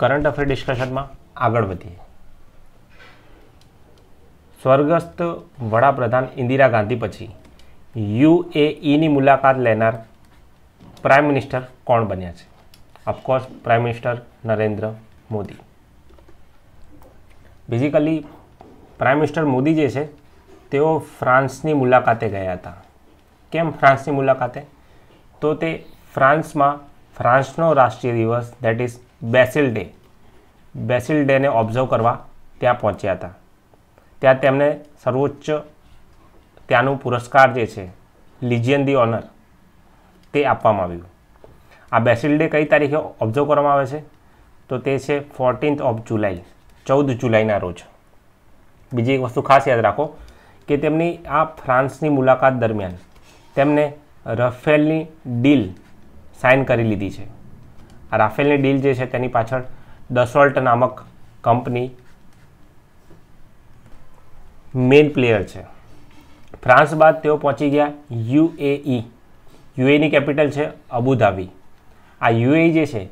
current affair ડિસ્કશનમાં આગળ વધીએ સ્વર્ગસ્થ વડાપ્રધાન ઇન્દિરા ગાંધી પછી યુએઈની મુલાકાત લેનાર પ્રાઇમ મિનિસ્ટર કોણ બન્યા છે of course prime minister Narendra Modi basically prime minister Modi જે છે તેઓ ફ્રાન્સની મુલાકાતે ગયા હતા કેમ ફ્રાન્સની મુલાકાતે તો તે ફ્રાન્સમાં ફ્રાન્સનો રાષ્ટ્રીય દિવસ that is Bastille day Bastille ડેને ઓબ્ઝર્વ કરવા ત્યાં પહોંચ્યા હતા ત્યાં તેમને સર્વોચ્ચ ત્યાંનું પુરસ્કાર જે છે લિજિયન ધી ઓનર તે આપવામાં આવ્યું આ બેસિલ ડે કઈ તારીખે ઓબ્ઝર્વ કરવામાં આવે છે તો તે છે ફોર્ટીન્થ ઓફ જુલાઈ ચૌદ જુલાઈના રોજ બીજી એક વસ્તુ ખાસ યાદ રાખો કે તેમની આ ફ્રાન્સની મુલાકાત દરમિયાન તેમને રફેલની ડીલ સાઇન કરી લીધી છે આ રાફેલની ડીલ જે છે તેની પાછળ દસોલ્ટ નામક કંપની મેઇન પ્લેયર છે ફ્રાન્સ બાદ તેઓ પહોંચી ગયા યુએઈ યુએની કેપિટલ છે અબુધાબી આ યુએ જે છે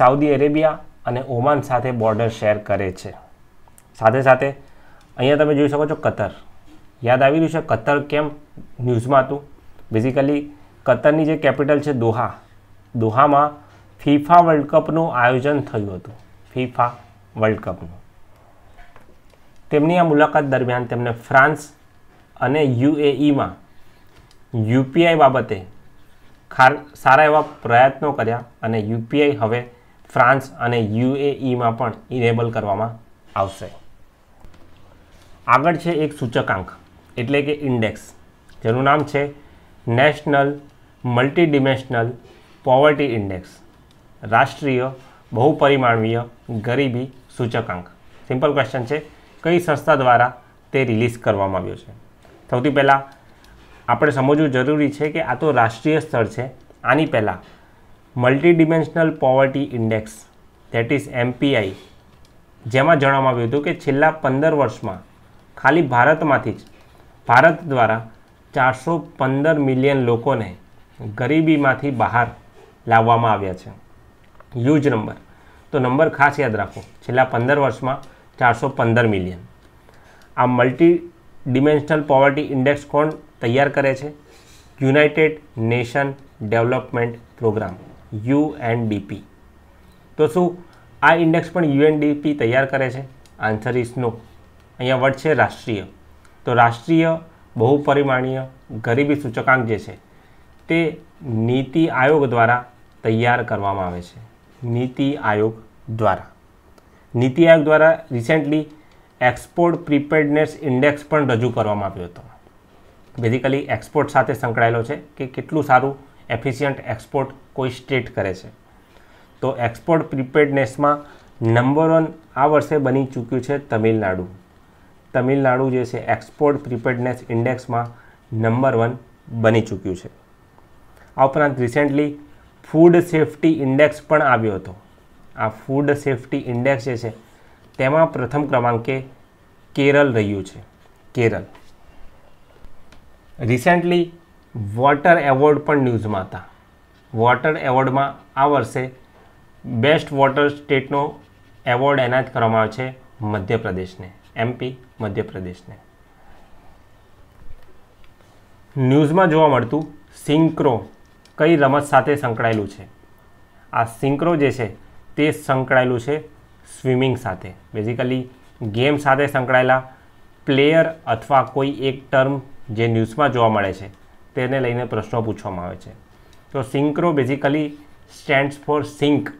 સાઉદી અરેબિયા અને ઓમાન સાથે બોર્ડર શેર કરે છે સાથે સાથે અહીંયા તમે જોઈ શકો છો કતર યાદ આવી રહ્યું છે કતર કેમ ન્યૂઝમાં હતું બેઝિકલી કતરની જે કેપિટલ છે દોહા દોહામાં ફિફા વર્લ્ડ કપનું આયોજન થયું હતું ફિફા વર્લ્ડ કપનું તેમની આ મુલાકાત દરમિયાન તેમને ફ્રાન્સ અને યુએઈમાં યુપીઆઈ બાબતે ખાર સારા એવા પ્રયત્નો કર્યા અને યુપીઆઈ હવે ફ્રાન્સ અને યુએઈમાં પણ ઇનેબલ કરવામાં આવશે આગળ છે એક સૂચકાંક એટલે કે ઇન્ડેક્સ જેનું નામ છે national multi dimensional poverty index રાષ્ટ્રીય બહુપરિમાણવીય ગરીબી સૂચકાંક સિમ્પલ ક્વેશ્ચન છે કઈ સંસ્થા દ્વારા તે રિલીઝ કરવામાં આવ્યો છે સૌથી પહેલાં આપણે સમજવું જરૂરી છે કે આ તો રાષ્ટ્રીય સ્તર છે આની પહેલાં multi dimensional poverty index that is MPI જેમાં જણાવવામાં આવ્યું હતું કે છેલ્લા પંદર વર્ષમાં ખાલી ભારતમાંથી જ ભારત દ્વારા ચારસો પંદર મિલિયન લોકોને ગરીબીમાંથી બહાર લાવવામાં આવ્યા છે યુજ નંબર તો નંબર ખાસ યાદ રાખો છેલ્લા પંદર વર્ષમાં ચારસો પંદર મિલિયન આ મલ્ટી ડિમેન્શનલ પોવર્ટી ઇન્ડેક્સ કોણ તૈયાર કરે છે United Nation Development Programme UNDP તો શું આ ઇન્ડેક્સ પણ યુએનડીપી તૈયાર કરે છે આન્સર ઇઝ નો અહીંયા વર્ડ છે રાષ્ટ્રીય તો રાષ્ટ્રીય બહુપરિમાણીય ગરીબી સૂચકાંક જે છે તે નીતિ આયોગ દ્વારા તૈયાર કરવામાં આવે છે નીતિ આયોગ દ્વારા નીતિ આયોગ દ્વારા રિસેન્ટલી એક્સપોર્ટ પ્રિપેર્ડનેસ ઇન્ડેક્સ પણ રજૂ કરવામાં આવ્યો હતો બેઝિકલી એક્સપોર્ટ સાથે સંકળાયેલો છે કે કેટલું સારું એફિશિયન્ટ એક્સપોર્ટ કોઈ સ્ટેટ કરે છે તો એક્સપોર્ટ પ્રિપેર્ડનેસમાં નંબર વન આ વર્ષે બની ચૂક્યું છે તમિલનાડુ તમિલનાડુ જે છે એક્સપોર્ટ પ્રિપેર્ડનેસ ઇન્ડેક્સમાં નંબર વન બની ચૂક્યું છે આ ઉપરાંત રિસેન્ટલી ફૂડ સેફ્ટી ઇન્ડેક્સ પણ આવ્યો હતો આ ફૂડ સેફ્ટી ઇન્ડેક્સ જે છે તેમાં પ્રથમ ક્રમાંકે કેરલ રહ્યું છે કેરળ રિસેન્ટલી વોટર એવોર્ડ પણ ન્યૂઝમાં હતા વોટર એવોર્ડમાં આ વર્ષે બેસ્ટ વોટર સ્ટેટનો એવોર્ડ એનાયત કરવામાં આવ્યો છે મધ્યપ્રદેશને એમપી મધ્યપ્રદેશને ન્યૂઝમાં જોવા મળતું સિંક્રો કઈ રમત સાથે સંકળાયેલું છે આ સિંક્રો જે છે તે સંકળાયેલું છે સ્વિમિંગ સાથે બેઝિકલી ગેમ સાથે સંકળાયેલા પ્લેયર અથવા કોઈ એક ટર્મ જે ન્યૂઝમાં જોવા મળે છે તેને લઈને પ્રશ્નો પૂછવામાં આવે છે તો synchro basically stands for sync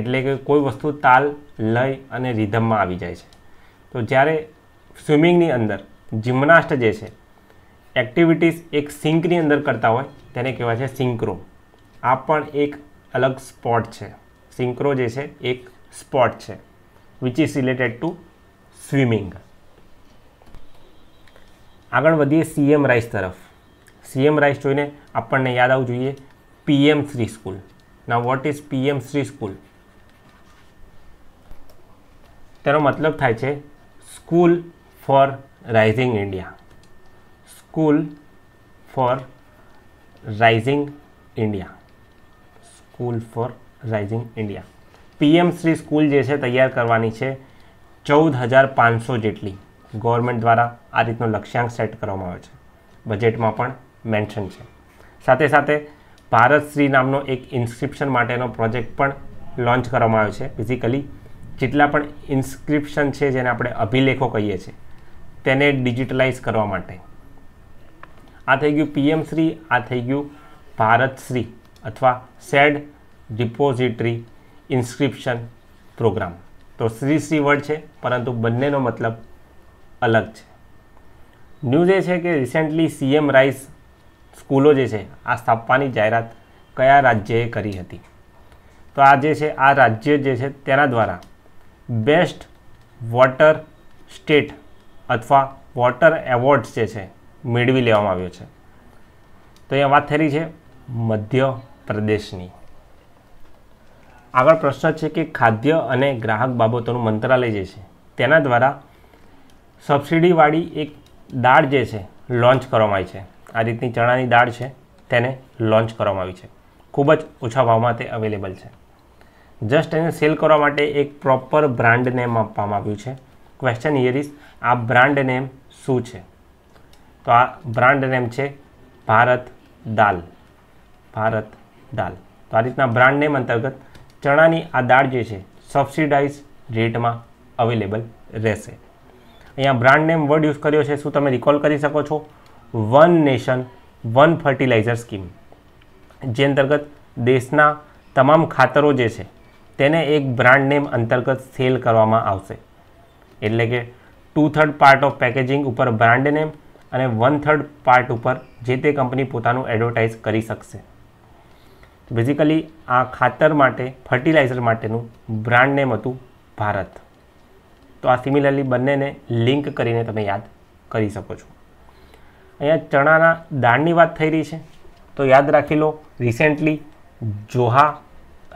એટલે કે કોઈ વસ્તુ તાલ લય અને રિધમમાં આવી જાય છે તો જ્યારે સ્વિમિંગની અંદર જિમ્નાસ્ટ જે છે એક્ટિવિટીઝ એક સિંકની અંદર કરતા હોય તેને કહેવાય છે સિંક્રો આ પણ એક અલગ સ્પોટ છે સિંક્રો જે છે એક સ્પોટ છે which is related to swimming આગળ વધીએ સીએમ રાઇસ તરફ સીએમ રાઇસ જોઈને આપણને યાદ આવવું જોઈએ પીએમ શ્રી સ્કૂલ ના what is PM Shri school તેનો મતલબ થાય છે school for rising India school for rising India school for rising India PM Shri school જે છે તૈયાર કરવાની છે ચૌદ હજાર પાંચસો જેટલી ગવર્મેન્ટ દ્વારા આ રીતનો લક્ષ્યાંક સેટ કરવામાં આવ્યો છે બજેટમાં પણ મેન્શન છે સાથે સાથે ભારત શ્રી નામનો એક ઇન્સ્ક્રિપ્શન માટેનો પ્રોજેક્ટ પણ લોન્ચ કરવામાં આવ્યો છે ફિઝિકલી જેટલા પણ ઇન્સ્ક્રિપ્શન છે જેને આપણે અભિલેખો કહીએ છીએ તેને ડિજિટલાઇઝ કરવા માટે આ થઈ ગયું પીએમશ્રી આ થઈ ગયું ભારતશ્રી અથવા સેડ ડિપોઝિટરી ઇન્સ્ક્રિપ્શન પ્રોગ્રામ તો શ્રી શ્રી વર્ડ છે પરંતુ બંનેનો મતલબ અલગ છે ન્યૂઝ એ છે કે રિસેન્ટલી સીએમ રાઈસ સ્કૂલો જે છે આ સ્થાપવાની જાહેરાત કયા રાજ્યએ કરી હતી તો આ જે છે આ રાજ્ય જે છે તેના દ્વારા બેસ્ટ વોટર સ્ટેટ અથવા વોટર એવોર્ડ્સ જે છે મેળવી લેવામાં આવ્યો છે તો અહીંયા વાત થઈ છે મધ્ય પ્રદેશની આગળ પ્રશ્ન છે કે ખાદ્ય અને ગ્રાહક બાબતોનું મંત્રાલય જે છે તેના દ્વારા સબસિડીવાળી એક દાળ જે છે લોન્ચ કરવામાં આવી છે આ રીતની ચણાની દાળ છે તેને લોન્ચ કરવામાં આવી છે ખૂબ જ ઓછા ભાવમાં તે અવેલેબલ છે જસ્ટ એને સેલ કરવા માટે એક પ્રોપર બ્રાન્ડ નેમ આપવામાં આવ્યું છે ક્વેશ્ચન હિયર ઇઝ આ બ્રાન્ડ નેમ શું છે તો આ બ્રાન્ડ નેમ છે ભારત દાલ ભારત દાલ તો આ રીતના બ્રાન્ડ નેમ અંતર્ગત ચણાની આ દાળ જે છે સબસિડાઇઝ રેટમાં અવેલેબલ રહેશે અહીંયા બ્રાન્ડ નેમ વર્ડ યુઝ કર્યો છે શું તમે રિકોલ કરી શકો છો one nation one fertiliser scheme જે અંતર્ગત દેશના તમામ ખાતરો જે છે તેને એક બ્રાન્ડ નેમ અંતર્ગત સેલ કરવામાં આવશે એટલે કે two third part of packaging ઉપર બ્રાન્ડ નેમ અને વન થર્ડ પાર્ટ ઉપર જે તે કંપની પોતાનું એડવર્ટાઇઝ કરી શકશે બેઝિકલી આ ખાતર માટે ફર્ટિલાઇઝર માટેનું બ્રાન્ડ નેમ હતું ભારત તો આ સિમિલરલી બંનેને લિંક કરીને તમે યાદ કરી શકો છો અહીંયા ચણાના દાળની વાત થઈ રહી છે તો યાદ રાખી લો રિસેન્ટલી જોહા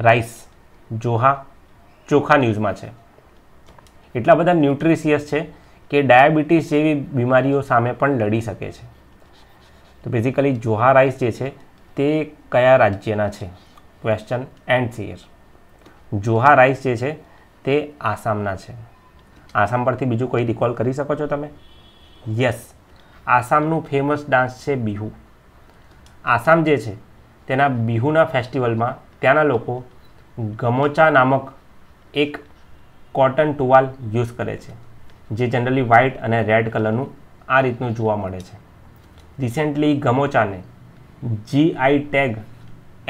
રાઈસ જોહા ચોખા ન્યૂઝમાં છે એટલા બધા ન્યુટ્રિશિયસ છે કે ડાયાબિટીસ જેવી બીમારીઓ સામે પણ લડી શકે છે તો બેઝિકલી જોહા રાઈસ જે છે તે કયા રાજ્યના છે question and here Joha rice જે છે તે આસામના છે આસામ પરથી બીજું કોઈ રિકોલ કરી શકો છો તમે યસ આસામનું ફેમસ ડાન્સ છે બિહુ આસામ જે છે તેના બિહુના ફેસ્ટિવલમાં ત્યાંના લોકો ગમોચા નામક એક કોટન ટુવાલ યુઝ કરે છે જે જનરલી વ્હાઇટ અને રેડ કલરનું આ રીતનું જોવા મળે છે રિસેન્ટલી ગમોચાને જીઆઈ ટેગ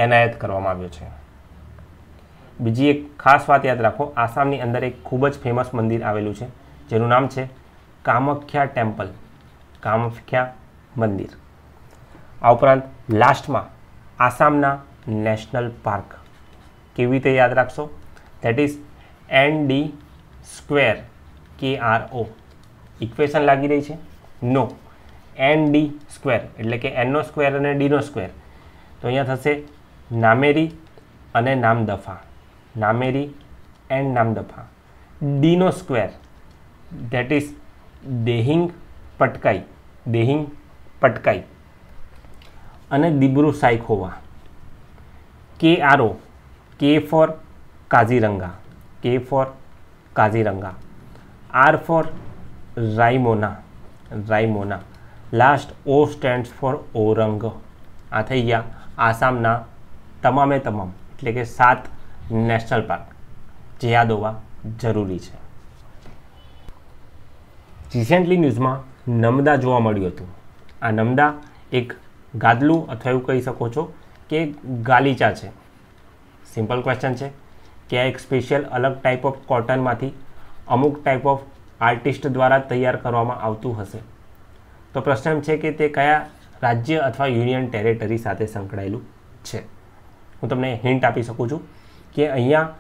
એનાયત કરવામાં આવ્યો છે બીજી એક ખાસ વાત યાદ રાખો આસામની અંદર એક ખૂબ જ ફેમસ મંદિર આવેલું છે જેનું નામ છે કામખ્યા ટેમ્પલ કામખ્યા મંદિર આ ઉપરાંત લાસ્ટમાં આસામના નેશનલ પાર્ક કેવી રીતે યાદ રાખશો that is N D square K R O equation લાગી રહી છે નો એન ડી સ્ક્વેર એટલે કે એનનો સ્ક્વેર અને ડીનો સ્ક્વેર તો અહીંયા થશે નામેરી અને નામદફા નામેરી એન્ડ નામદફા ડીનો square that is Dehing Patkai Dehing Patkai અને Dibru Saikhowa K R K for Kaziranga K for Kaziranga R for Rymona Rymona last O stands for Orang આ થઈ ગયા આસામના તમામે તમામ એટલે કે સાત નેશનલ પાર્ક જે યાદ હોવા જરૂરી છે રિસેન્ટલી ન્યૂઝમાં નમદા જોવા મળ્યું હતું આ નમદા એક ગાદલું અથવા એવું કહી શકો છો કે ગાલીચા છે સિમ્પલ ક્વેશ્ચન છે કે આ એક સ્પેશિયલ અલગ ટાઈપ ઓફ કોટનમાંથી અમુક ટાઈપ ઓફ આર્ટિસ્ટ દ્વારા તૈયાર કરવામાં આવતું હશે તો પ્રશ્ન એમ છે કે તે કયા રાજ્ય અથવા યુનિયન ટેરેટરી સાથે સંકળાયેલું છે હું તમને હિન્ટ આપી શકું છું કે અહીંયા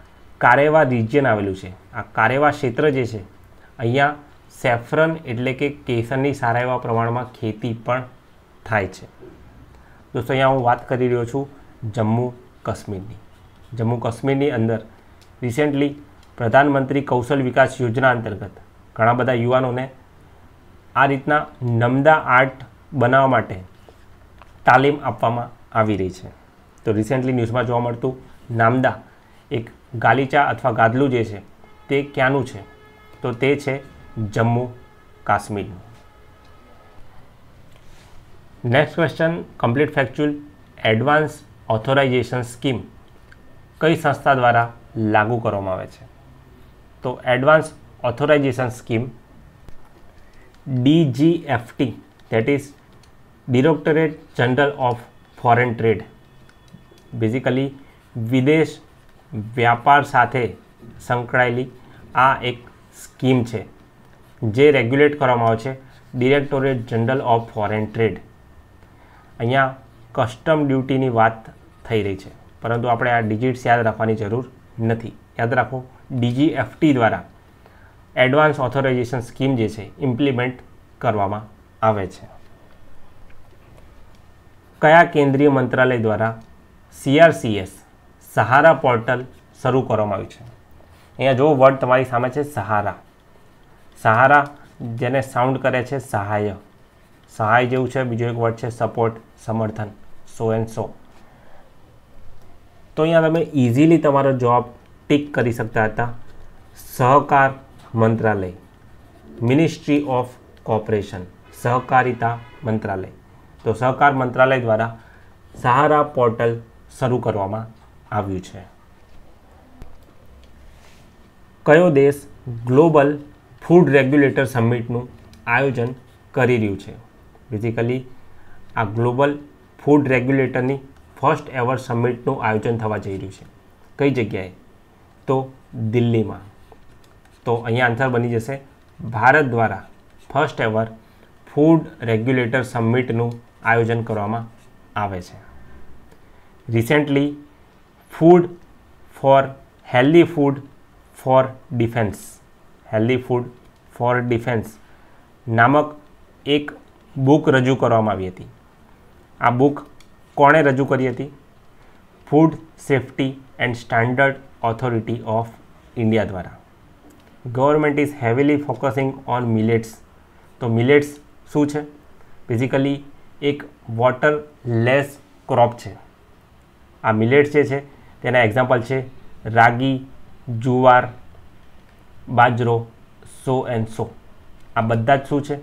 કારેવા રિજિયન આવેલું છે આ કારેવા ક્ષેત્ર જે છે અહીંયા સેફરન એટલે કે કેસરની સારા એવા પ્રમાણમાં ખેતી પણ થાય છે દોસ્તો અહીંયા હું વાત કરી રહ્યો છું જમ્મુ કાશ્મીરની જમ્મુ કાશ્મીરની અંદર રિસેન્ટલી પ્રધાનમંત્રી કૌશલ વિકાસ યોજના અંતર્ગત ઘણા બધા યુવાનોને આ રીતના નમદા આર્ટ બનાવવા માટે તાલીમ આપવામાં આવી રહી છે તો રિસેન્ટલી ન્યૂઝમાં જોવા મળતું નામદા એક ગાલીચા અથવા ગાદલું જે છે તે ક્યાંનું છે તો તે છે જમ્મુ કાશ્મીરનું next question complete factual advance authorisation scheme કઈ સંસ્થા દ્વારા લાગુ કરવામાં આવે છે તો advance authorisation scheme DGFT that is directorate general of foreign trade basically વિદેશ વ્યાપાર સાથે સંકળાયેલી આ એક સ્કીમ છે જે રેગ્યુલેટ કરવામાં આવશે directorate general of foreign trade અહીંયા કસ્ટમ ડ્યુટીની વાત થઈ રહી છે પરંતુ આપણે આ ડિજિટ્સ યાદ રાખવાની જરૂર નથી યાદ રાખો ડીજીએફટી દ્વારા એડવાન્સ ઓથોરાઇઝેશન સ્કીમ જે છે ઇમ્પ્લિમેન્ટ કરવામાં આવે છે કયા કેન્દ્રીય મંત્રાલય દ્વારા સીઆરસીએસ સહારા પોર્ટલ શરૂ કરવામાં આવ્યું છે અહીંયા જો વર્ડ તમારી સામે છે સહારા સહારા જેને સાઉન્ડ કરે છે સહાય સહાય જેવું છે બીજો એક વર્ડ છે સપોર્ટ સમર્થન સો એન્ડ સો તો અહીંયા તમે ઇઝીલી તમારો જોબ ટીક કરી શકતા હતા સહકાર મંત્રાલય મિનિસ્ટ્રી ઓફ કોર્પોરેશન સહકારિતા મંત્રાલય તો સહકાર મંત્રાલય દ્વારા સહારા પોર્ટલ શરૂ કરવામાં આવ્યું છે કયો દેશ ગ્લોબલ ફૂડ રેગ્યુલેટર સમિટનું આયોજન કરી રહ્યું છે બેઝિકલી આ ગ્લોબલ ફૂડ રેગ્યુલેટરની ફર્સ્ટ એવર સમિટનું આયોજન થવા જઈ રહ્યું છે કઈ જગ્યાએ તો દિલ્હીમાં તો અહીંયા આન્સર બની જશે ભારત દ્વારા ફર્સ્ટ એવર ફૂડ રેગ્યુલેટર સમિટનું આયોજન કરવામાં આવે છે recently food for healthy food for defence healthy food for defence નામક એક બુક રજૂ કરવામાં આવી હતી આ બુક કોણે રજૂ કરી હતી food safety and standard authority of India દ્વારા government is heavily focusing on millets તો મિલેટ્સ શું છે બેઝિકલી એક વોટર લેસ ક્રોપ છે આ મિલેટ્સ જે છે તેના એક્ઝામ્પલ છે રાગી જુવાર બાજરો સો એન્ડ સો આ બધા જ શું છે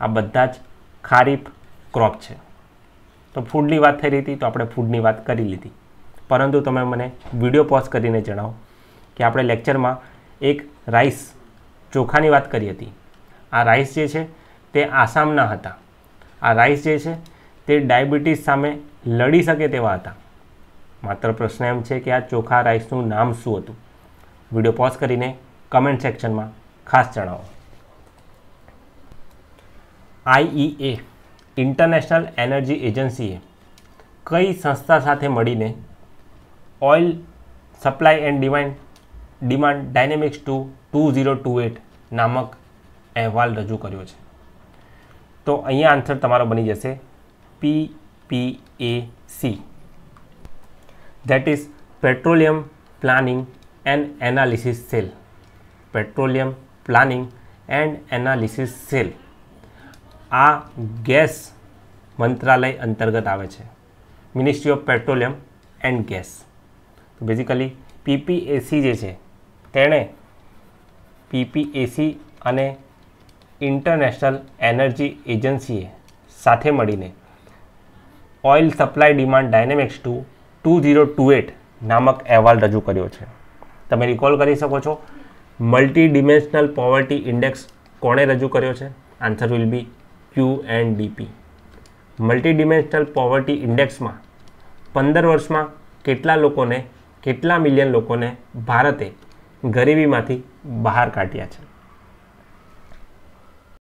આ બધા જ ખારીફ ક્રોપ છે તો ફૂડની વાત થઈ રહી હતી તો આપણે ફૂડની વાત કરી લીધી પરંતુ તમે મને વિડીયો પોઝ કરીને જણાવો કે આપણે લેક્ચરમાં એક રાઈસ ચોખાની વાત કરી હતી આ રાઈસ જે છે તે આસામના હતા આ રાઈસ જે છે તે ડાયાબિટીસ સામે લડી શકે તેવા હતા માત્ર પ્રશ્ન એમ છે કે આ ચોખા રાઈસનું નામ શું હતું વિડીયો પોઝ કરીને કમેન્ટ સેક્શનમાં ખાસ જણાવો આઈઈએ ઇન્ટરનેશનલ એનર્જી એજન્સીએ કઈ સંસ્થા સાથે મળીને oil supply and demand demand dynamics two two zero two eight નામક અહેવાલ રજૂ કર્યો છે તો અહીંયા આન્સર તમારો બની જશે P P A C that is petroleum planning and analysis cell petroleum planning and analysis cell આ ગેસ મંત્રાલય અંતર્ગત આવે છે ministry of petroleum and gas તો બેઝિકલી પીપીએસી જે છે તેણે પીપીએસી અને ઇન્ટરનેશનલ એનર્જી એજન્સીએ સાથે મળીને oil supply demand dynamics two two zero two eight નામક અહેવાલ રજૂ કર્યો છે તમે રિકોલ કરી શકો છો મલ્ટી ડિમેન્શનલ પોવર્ટી ઇન્ડેક્સ કોણે રજૂ કર્યો છે answer will be Q and DP multi dimensional poverty ઇન્ડેક્સમાં પંદર વર્ષમાં કેટલા લોકોને કેટલા મિલિયન લોકોને ભારતે ગરીબીમાંથી બહાર કાઢ્યા છે